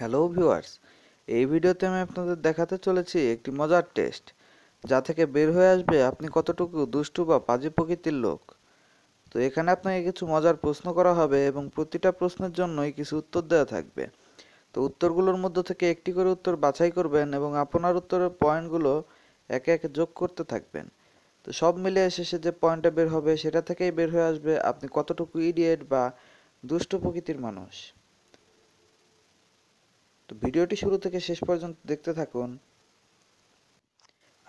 hello viewers এই ভিডিওতে আমি আপনাদের দেখাতে চলেছি একটি মজার টেস্ট যা থেকে বের হয়ে আসবে আপনি কতটুকু দুষ্টু বা পাজি প্রকৃতির লোক তো এখানে আপনাকে কিছু মজার প্রশ্ন করা হবে এবং প্রতিটা প্রশ্নের জন্যই কিছু উত্তর দেওয়া থাকবে তো উত্তরগুলোর মধ্যে থেকে একটি করে উত্তর বাছাই করবেন এবং আপনার উত্তরের পয়েন্টগুলো একে একে যোগ করতে থাকবেন তো সব মিলিয়ে শেষে যে পয়েন্টটা বের হবে সেটা থেকেই বের হয়ে আসবে আপনি কতটুকু ইডিয়েট বা দুষ্ট প্রকৃতির মানুষ ভিডিওটি শুরু থেকে শেষ পর্যন্ত দেখতে থাকুন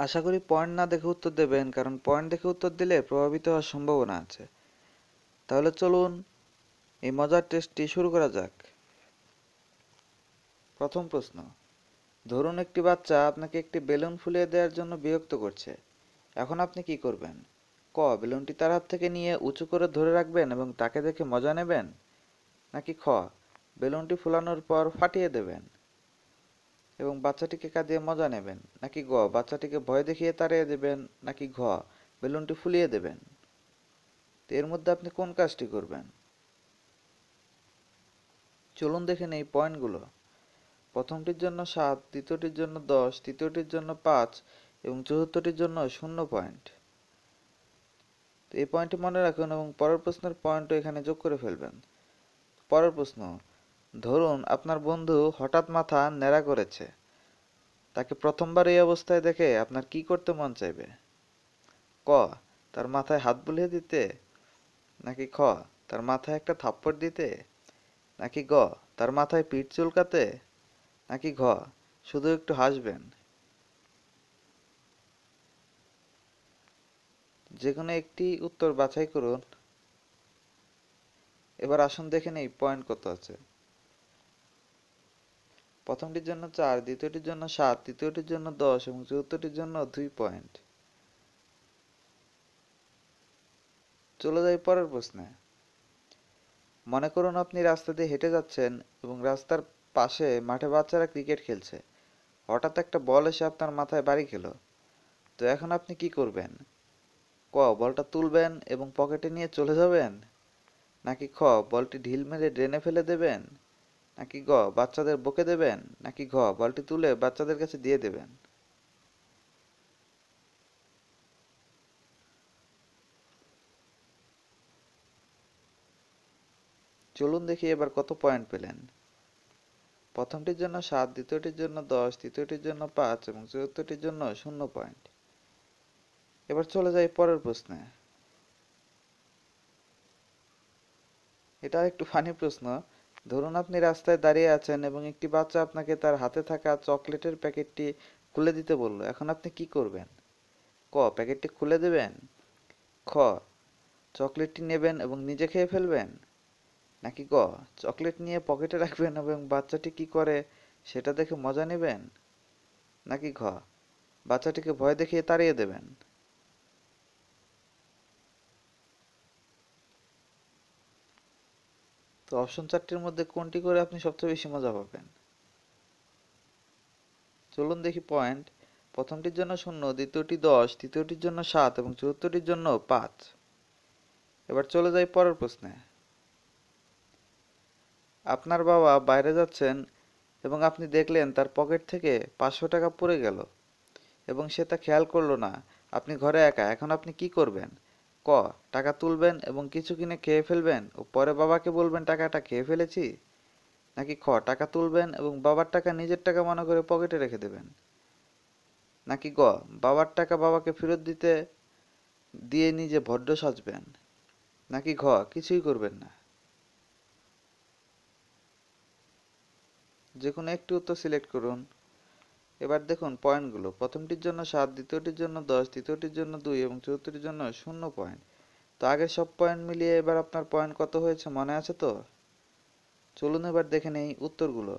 আশা করি পয়েন্ট না দেখে উত্তর দেবেন কারণ পয়েন্ট দেখে উত্তর দিলে প্রভাবিত হওয়ার সম্ভাবনা আছে তাহলে চলুন এই মজার টেস্টটি শুরু করা যাক প্রথম প্রশ্ন ধরুন একটি বাচ্চা আপনাকে একটি বেলুন ফুলিয়ে দেওয়ার জন্য বিরক্ত করছে এখন আপনি কি করবেন ক বেলুনটি তার হাত থেকে নিয়ে উঁচু করে ধরে রাখবেন এবং তাকে দেখে মজা নেবেন নাকি খ বেলুনটি ফুলানোর পর ফাটিয়ে দেবেন এবং বাচ্চাটিকে কাঁদিয়ে মজা নেবেন নাকি গ বাচ্চাটিকে ভয় দেখিয়ে তাড়িয়ে দেবেন নাকি ঘ বেলুনটি ফুলিয়ে দেবেন এর মধ্যে আপনি কোন কাজটি করবেন চলুন দেখেন এই পয়েন্টগুলো প্রথমটির জন্য সাত দ্বিতীয়টির জন্য দশ তৃতীয়টির জন্য পাঁচ এবং চতুর্থটির জন্য শূন্য পয়েন্ট এই পয়েন্টটি মনে রাখুন এবং পরের প্রশ্নের পয়েন্টও এখানে যোগ করে ফেলবেন পরের প্রশ্ন ধরুন আপনার বন্ধু হঠাৎ মাথা ন্যাড়া করেছে তাকে প্রথমবার এই অবস্থায় দেখে আপনার কি করতে মন চাইবে ক তার মাথায় হাত বুলিয়ে দিতে নাকি খ তার মাথায় একটা থাপ্পড় দিতে নাকি গ তার মাথায় পিঠ চুলকাতে নাকি ঘ শুধু একটু হাসবেন যে কোনো একটি উত্তর বাছাই করুন এবার আসুন দেখে নেই পয়েন্ট কত আছে প্রথমটির জন্য চার দ্বিতীয়টির জন্য সাত তৃতীয়টির জন্য দশ এবং চতুর্থটির জন্য দুই পয়েন্ট চলে যাই পরের প্রশ্নে মনে করুন আপনি রাস্তা দিয়ে হেঁটে যাচ্ছেন এবং রাস্তার পাশে মাঠে বাচ্চারা ক্রিকেট খেলছে হঠাৎ একটা বল এসে আপনার মাথায় বাড়ি খেলো তো এখন আপনি কি করবেন ক বলটা তুলবেন এবং পকেটে নিয়ে চলে যাবেন নাকি খ বলটি ঢিল মেরে ড্রেনে ফেলে দেবেন নাকি গ বাচ্চাদের বকে দেবেন নাকি ঘ বলটি তুলে বাচ্চাদের কাছে দিয়ে দেবেন চলুন দেখি এবার কত পয়েন্ট পেলেন প্রথমটির জন্য সাত দ্বিতীয়টির জন্য দশ তৃতীয়টির জন্য পাঁচ এবং চতুর্থটির জন্য শূন্য পয়েন্ট এবার চলে যাই পরের প্রশ্নে এটা একটু ফানি প্রশ্ন ধরুন আপনি রাস্তায় দাঁড়িয়ে আছেন এবং একটি বাচ্চা আপনাকে তার হাতে থাকা চকলেটের প্যাকেটটি খুলে দিতে বলল এখন আপনি কি করবেন ক প্যাকেটটি খুলে দেবেন খ চকলেটটি নেবেন এবং নিজে খেয়ে ফেলবেন নাকি গ চকলেট নিয়ে পকেটে রাখবেন এবং বাচ্চাটি কি করে সেটা দেখে মজা নেবেন নাকি ঘ বাচ্চাটিকে ভয় দেখিয়ে তাড়িয়ে দেবেন তো অপশন চারটির মধ্যে কোনটি করে আপনি সবচেয়ে বেশি মজা পাবেন চলুন দেখি পয়েন্ট প্রথমটির জন্য শূন্য দ্বিতীয়টি দশ তৃতীয়টির জন্য সাত এবং চতুর্থটির জন্য পাঁচ এবার চলে যাই পরের প্রশ্নে আপনার বাবা বাইরে যাচ্ছেন এবং আপনি দেখলেন তার পকেট থেকে পাঁচশো টাকা পড়ে গেল এবং সে তা খেয়াল করলো না আপনি ঘরে একা এখন আপনি কি করবেন ক টাকা তুলবেন এবং কিছু কিনে খেয়ে ফেলবেন ও পরে বাবাকে বলবেন টাকাটা খেয়ে ফেলেছি নাকি খ টাকা তুলবেন এবং বাবার টাকা নিজের টাকা মনে করে পকেটে রেখে দেবেন নাকি গ বাবার টাকা বাবাকে ফেরত দিতে দিয়ে নিজে ভদ্র সাজবেন নাকি ঘ কিছুই করবেন না যে কোনো একটি উত্তর সিলেক্ট করুন এবার দেখুন পয়েন্টগুলো প্রথমটির জন্য সাত দ্বিতীয়টির জন্য দশ তৃতীয়টির জন্য দুই এবং চতুর্থটির জন্য শূন্য পয়েন্ট তো আগের সব পয়েন্ট মিলিয়ে এবার আপনার পয়েন্ট কত হয়েছে মনে আছে তো চলুন এবার দেখে নেই উত্তরগুলো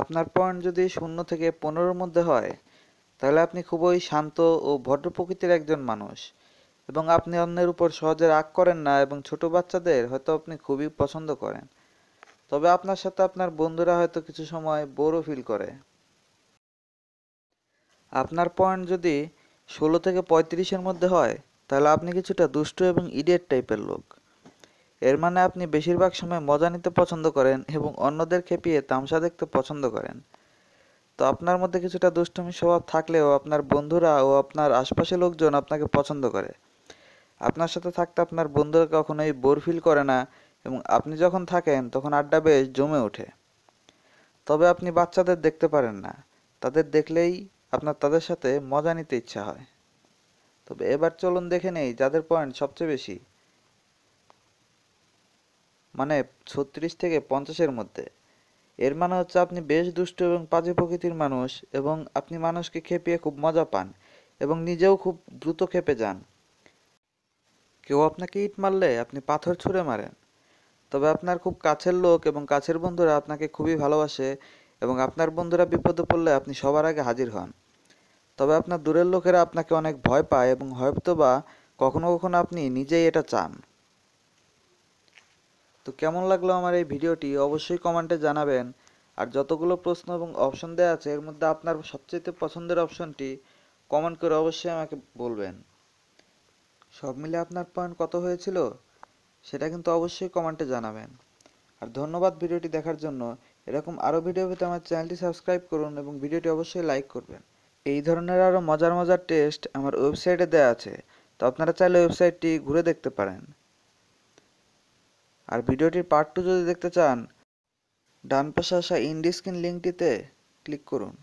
আপনার পয়েন্ট যদি শূন্য থেকে পনেরোর মধ্যে হয় তাহলে আপনি খুবই শান্ত ও ভদ্র প্রকৃতির একজন মানুষ এবং আপনি অন্যের উপর সহজে রাগ করেন না এবং ছোট বাচ্চাদের হয়তো আপনি খুবই পছন্দ করেন তবে আপনার সাথে আপনার বন্ধুরা হয়তো কিছু সময় বোরও ফিল করে আপনার পয়েন্ট যদি ষোলো থেকে পঁয়ত্রিশের মধ্যে হয় তাহলে আপনি কিছুটা দুষ্ট এবং ইডিয়েট টাইপের লোক এর মানে আপনি বেশিরভাগ সময় মজা নিতে পছন্দ করেন এবং অন্যদের খেপিয়ে তামসা দেখতে পছন্দ করেন তো আপনার মধ্যে কিছুটা দুষ্টমি স্বভাব থাকলেও আপনার বন্ধুরা ও আপনার আশপাশের লোকজন আপনাকে পছন্দ করে আপনার সাথে থাকতে আপনার বন্ধুরা কখনোই বোর ফিল করে না এবং আপনি যখন থাকেন তখন আড্ডা বেশ জমে ওঠে তবে আপনি বাচ্চাদের দেখতে পারেন না তাদের দেখলেই আপনার তাদের সাথে মজা নিতে ইচ্ছা হয় তবে এবার চলুন দেখে নেই যাদের পয়েন্ট সবচেয়ে বেশি মানে ছত্রিশ থেকে পঞ্চাশের মধ্যে এর মানে হচ্ছে আপনি বেশ দুষ্ট এবং পাজে প্রকৃতির মানুষ এবং আপনি মানুষকে খেপিয়ে খুব মজা পান এবং নিজেও খুব দ্রুত খেপে যান কেউ আপনাকে ইট মারলে আপনি পাথর ছুঁড়ে মারেন তবে আপনার খুব কাছের লোক এবং কাছের বন্ধুরা আপনাকে খুবই ভালোবাসে এবং আপনার বন্ধুরা বিপদে পড়লে আপনি সবার আগে হাজির হন তবে আপনার দূরের লোকেরা আপনাকে অনেক ভয় পায় এবং হয়তো বা কখনো কখনো আপনি নিজেই এটা চান তো কেমন লাগলো আমার এই ভিডিওটি অবশ্যই কমেন্টে জানাবেন আর যতগুলো প্রশ্ন এবং অপশন দেওয়া আছে এর মধ্যে আপনার সবচেয়ে পছন্দের অপশনটি কমেন্ট করে অবশ্যই আমাকে বলবেন সব মিলে আপনার পয়েন্ট কত হয়েছিল সেটা কিন্তু অবশ্যই কমেন্টে জানাবেন আর ধন্যবাদ ভিডিওটি দেখার জন্য এরকম আরও ভিডিও পেতে আমার চ্যানেলটি সাবস্ক্রাইব করুন এবং ভিডিওটি অবশ্যই লাইক করবেন এই ধরনের আরও মজার মজার টেস্ট আমার ওয়েবসাইটে দেওয়া আছে তো আপনারা চাইলে ওয়েবসাইটটি ঘুরে দেখতে পারেন আর ভিডিওটির পার্ট টু যদি দেখতে চান ডান পাশে আসা ইন্ডিস্ক্রিন লিঙ্কটিতে ক্লিক করুন